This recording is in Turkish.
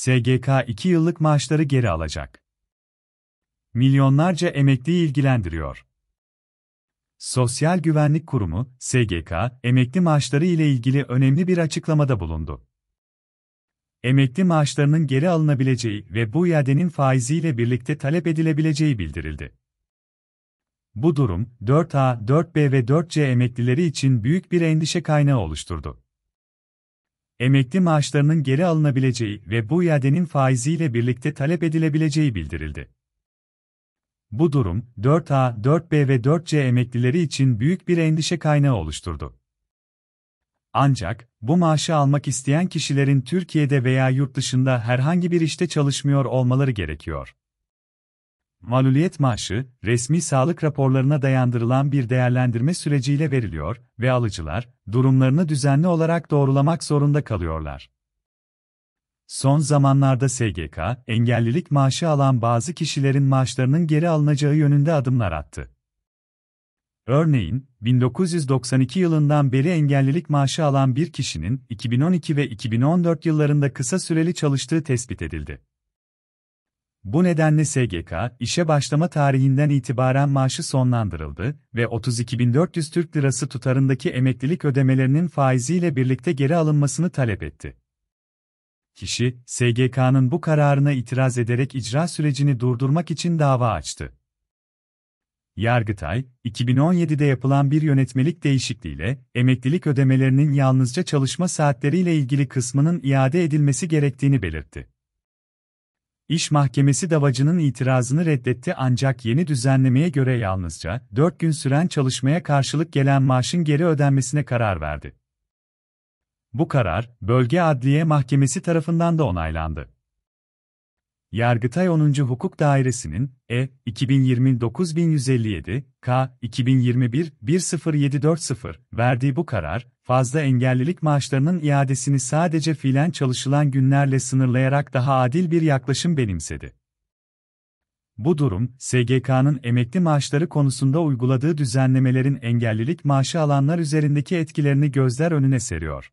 SGK 2 yıllık maaşları geri alacak. Milyonlarca emekli ilgilendiriyor. Sosyal Güvenlik Kurumu, SGK, emekli maaşları ile ilgili önemli bir açıklamada bulundu. Emekli maaşlarının geri alınabileceği ve bu iadenin faiziyle birlikte talep edilebileceği bildirildi. Bu durum, 4A, 4B ve 4C emeklileri için büyük bir endişe kaynağı oluşturdu emekli maaşlarının geri alınabileceği ve bu iadenin faiziyle birlikte talep edilebileceği bildirildi. Bu durum, 4A, 4B ve 4C emeklileri için büyük bir endişe kaynağı oluşturdu. Ancak, bu maaşı almak isteyen kişilerin Türkiye'de veya yurt dışında herhangi bir işte çalışmıyor olmaları gerekiyor. Maluliyet maaşı, resmi sağlık raporlarına dayandırılan bir değerlendirme süreciyle veriliyor ve alıcılar, durumlarını düzenli olarak doğrulamak zorunda kalıyorlar. Son zamanlarda SGK, engellilik maaşı alan bazı kişilerin maaşlarının geri alınacağı yönünde adımlar attı. Örneğin, 1992 yılından beri engellilik maaşı alan bir kişinin 2012 ve 2014 yıllarında kısa süreli çalıştığı tespit edildi. Bu nedenle SGK, işe başlama tarihinden itibaren maaşı sonlandırıldı ve 32.400 Türk Lirası tutarındaki emeklilik ödemelerinin faiziyle birlikte geri alınmasını talep etti. Kişi, SGK'nın bu kararına itiraz ederek icra sürecini durdurmak için dava açtı. Yargıtay, 2017'de yapılan bir yönetmelik değişikliğiyle, emeklilik ödemelerinin yalnızca çalışma saatleriyle ilgili kısmının iade edilmesi gerektiğini belirtti. İş Mahkemesi davacının itirazını reddetti ancak yeni düzenlemeye göre yalnızca 4 gün süren çalışmaya karşılık gelen maaşın geri ödenmesine karar verdi. Bu karar, Bölge Adliye Mahkemesi tarafından da onaylandı. Yargıtay 10. Hukuk Dairesi'nin E 2029157 K 2021-10740 verdiği bu karar, fazla engellilik maaşlarının iadesini sadece fiilen çalışılan günlerle sınırlayarak daha adil bir yaklaşım benimsedi. Bu durum, SGK'nın emekli maaşları konusunda uyguladığı düzenlemelerin engellilik maaşı alanlar üzerindeki etkilerini gözler önüne seriyor.